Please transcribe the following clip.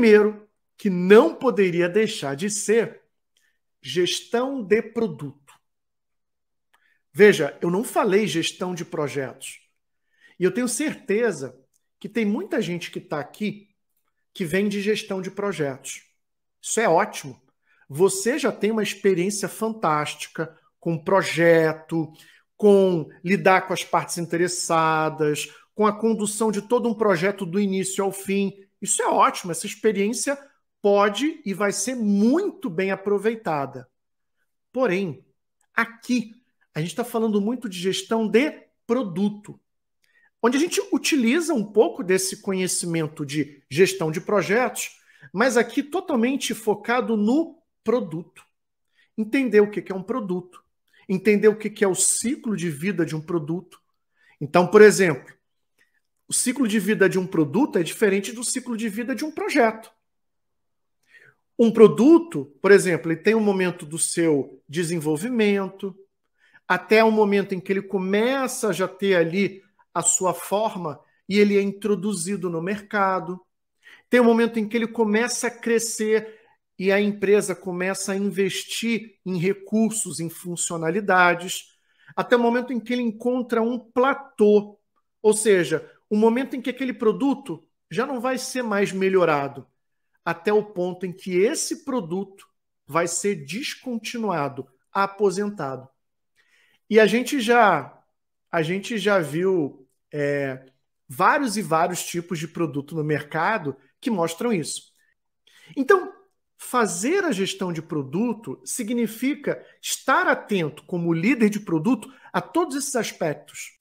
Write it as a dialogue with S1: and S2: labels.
S1: Primeiro, que não poderia deixar de ser gestão de produto. Veja, eu não falei gestão de projetos. E eu tenho certeza que tem muita gente que está aqui que vem de gestão de projetos. Isso é ótimo. Você já tem uma experiência fantástica com projeto, com lidar com as partes interessadas, com a condução de todo um projeto do início ao fim. Isso é ótimo, essa experiência pode e vai ser muito bem aproveitada. Porém, aqui a gente está falando muito de gestão de produto, onde a gente utiliza um pouco desse conhecimento de gestão de projetos, mas aqui totalmente focado no produto. Entender o que é um produto, entender o que é o ciclo de vida de um produto. Então, por exemplo, o ciclo de vida de um produto é diferente do ciclo de vida de um projeto. Um produto, por exemplo, ele tem um momento do seu desenvolvimento, até o momento em que ele começa a já ter ali a sua forma e ele é introduzido no mercado. Tem um momento em que ele começa a crescer e a empresa começa a investir em recursos, em funcionalidades, até o momento em que ele encontra um platô, ou seja, o momento em que aquele produto já não vai ser mais melhorado, até o ponto em que esse produto vai ser descontinuado, aposentado. E a gente já a gente já viu é, vários e vários tipos de produto no mercado que mostram isso. Então, fazer a gestão de produto significa estar atento como líder de produto a todos esses aspectos.